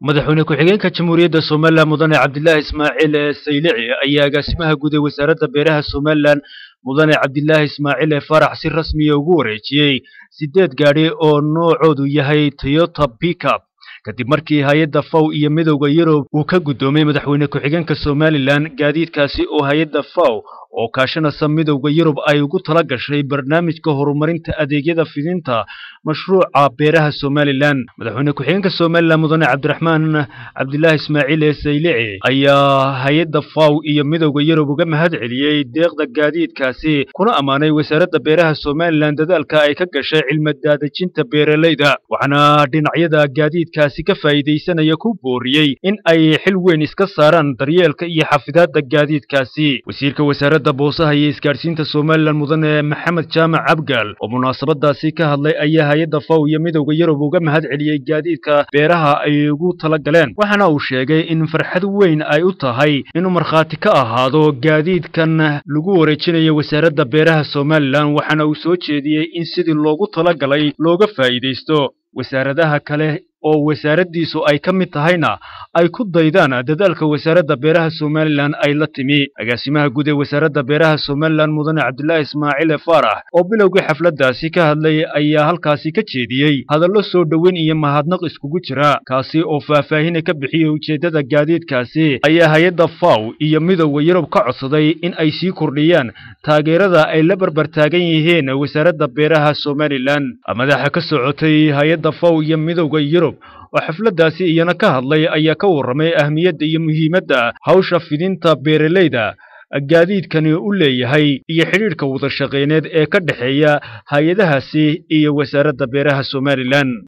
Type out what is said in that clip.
madaxweyne ku-xigeenka jamhuuriyadda somalilan mudane cabdilaahi ismaaciil saylici ayaa agaasimaha guud ee wasaaradda beeraha somalilan mudane cabdilaahi ismaaciil ee farax si rasmi a ah ugu wareejiyey sideed gaadhi oo noocoodu yahay toyota bicap kadib markii hay-adda faw iyo midowda yurub uu ka guddoomay madaxweyne ku-xigeenka somalilan gaadiidkaasi oo hay-adda faw oo kaashanaysa midowda yurub ay ugu tala gashay barnaamijka horumarinta adeegyada fidinta mashruuca beeraha somalilan madaxweyne ku-xigeenka somalilan mudane cabdiraxmaan cabdilaahi ismaaciil ee saylici ayaa hay-adda faw iyo midowda yurub uga mahad celiyey deeqda gaadiidkaasi kuna ammaanay wasaaradda beeraha somalilan dadaalka ay ka gashay cilmadaadajinta beeralayda waxaana dhinacyada gaadiidkaasi ka faa'iidaysanaya ku booriyey in ay xil weyn iska saaraan daryeelka iyo xafidaadda gaadiidkaasi wasiirka wasaaradda wasiirada boosaha iyo isgaadhsiinta somalilan mudane maxamed jaamac cabgaal oo munaasabadaasi ka hadlay ayaa hay-adda faw iyo midowda yurub uga mahad celiyey gaadiidka beeraha ay ugu tala galeen waxaana uu sheegay in farxad weyn ay u tahay inuu markhaati ka ahaado gaadiidkan lagu wareejinayo wasaaradda beeraha somalilan waxaana uu soo jeediyey in sidii loogu tala galay looga faa'iidaysto wasaaradaha kale oo wasaaraddiisu ay ka mid tahayna ay ku daydaan dadaalka wasaaradda beeraha somalilan ay la timi agaasimaha guud ee wasaaradda beeraha somalilan mudane cabdilaahi ismaaciil faarax oo bilowgii xafladdaasi ka hadlay ayaa halkaasi ka jeediyey hadallo soo dhoweyn iyo mahadnaq iskugu jira kaasi oo faahfaahina ka bixiyey ujeeddada gaadiidkaasi ayaa hay-adda faw iyo midowda yurub ka codsaday in ay sii kordhiyaan taageerada ay la barbar taagan yihiin wasaaradda beeraha somalilan madaxa ka socotay hay-adda faw iyo midooda yurub oo xafladdaasi iyana ka hadlay ayaa ka warramay ahmiyadda iyo muhiimadda hawsha fidinta beeralayda gaadiidkani u leeyahay iyo xidhiidhka wada shaqayneed ee ka dhexeeya hay-adahaasi iyo wasaaradda beeraha somalilan